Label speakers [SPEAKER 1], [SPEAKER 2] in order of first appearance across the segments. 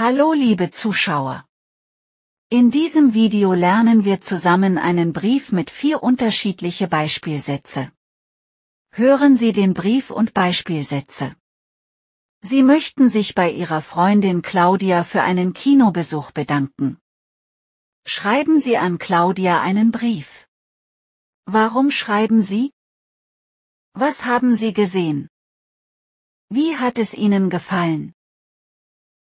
[SPEAKER 1] Hallo liebe Zuschauer! In diesem Video lernen wir zusammen einen Brief mit vier unterschiedliche Beispielsätze. Hören Sie den Brief und Beispielsätze. Sie möchten sich bei Ihrer Freundin Claudia für einen Kinobesuch bedanken. Schreiben Sie an Claudia einen Brief. Warum schreiben Sie? Was haben Sie gesehen? Wie hat es Ihnen gefallen?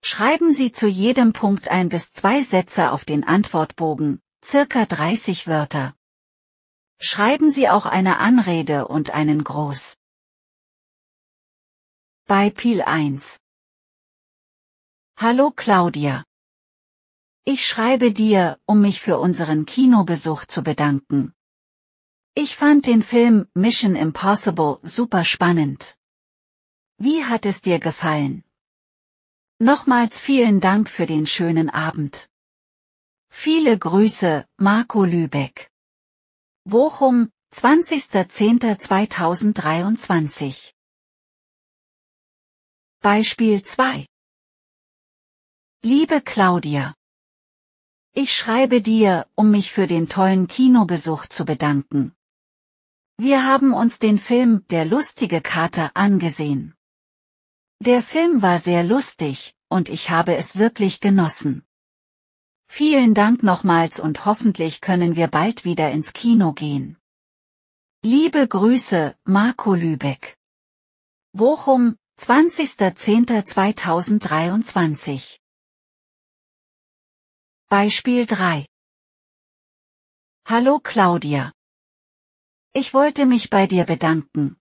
[SPEAKER 1] Schreiben Sie zu jedem Punkt ein bis zwei Sätze auf den Antwortbogen, circa 30 Wörter. Schreiben Sie auch eine Anrede und einen Gruß.
[SPEAKER 2] Bei Pil 1 Hallo
[SPEAKER 1] Claudia. Ich schreibe dir, um mich für unseren Kinobesuch zu bedanken. Ich fand den Film Mission Impossible super spannend. Wie hat es dir gefallen? Nochmals vielen Dank für den schönen Abend. Viele Grüße, Marco Lübeck. Bochum, 20.10.2023.
[SPEAKER 2] Beispiel 2
[SPEAKER 1] Liebe Claudia, ich schreibe dir, um mich für den tollen Kinobesuch zu bedanken. Wir haben uns den Film Der lustige Kater angesehen. Der Film war sehr lustig, und ich habe es wirklich genossen. Vielen Dank nochmals und hoffentlich können wir bald wieder ins Kino gehen. Liebe Grüße, Marco Lübeck. Bochum, 20.10.2023.
[SPEAKER 2] Beispiel 3.
[SPEAKER 1] Hallo Claudia. Ich wollte mich bei dir bedanken,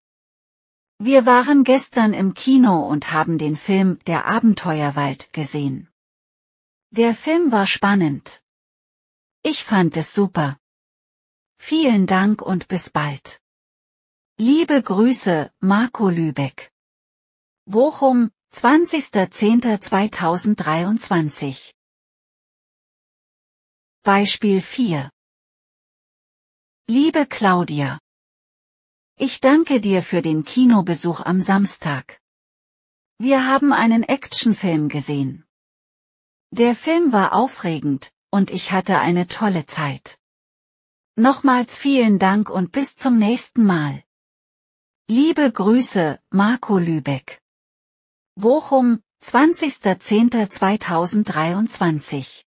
[SPEAKER 1] wir waren gestern im Kino und haben den Film Der Abenteuerwald gesehen. Der Film war spannend. Ich fand es super. Vielen Dank und bis bald. Liebe Grüße, Marco Lübeck. Bochum, 20.10.2023.
[SPEAKER 2] Beispiel 4
[SPEAKER 1] Liebe Claudia ich danke dir für den Kinobesuch am Samstag. Wir haben einen Actionfilm gesehen. Der Film war aufregend, und ich hatte eine tolle Zeit. Nochmals vielen Dank und bis zum nächsten Mal. Liebe Grüße, Marco Lübeck. Bochum,
[SPEAKER 2] 20.10.2023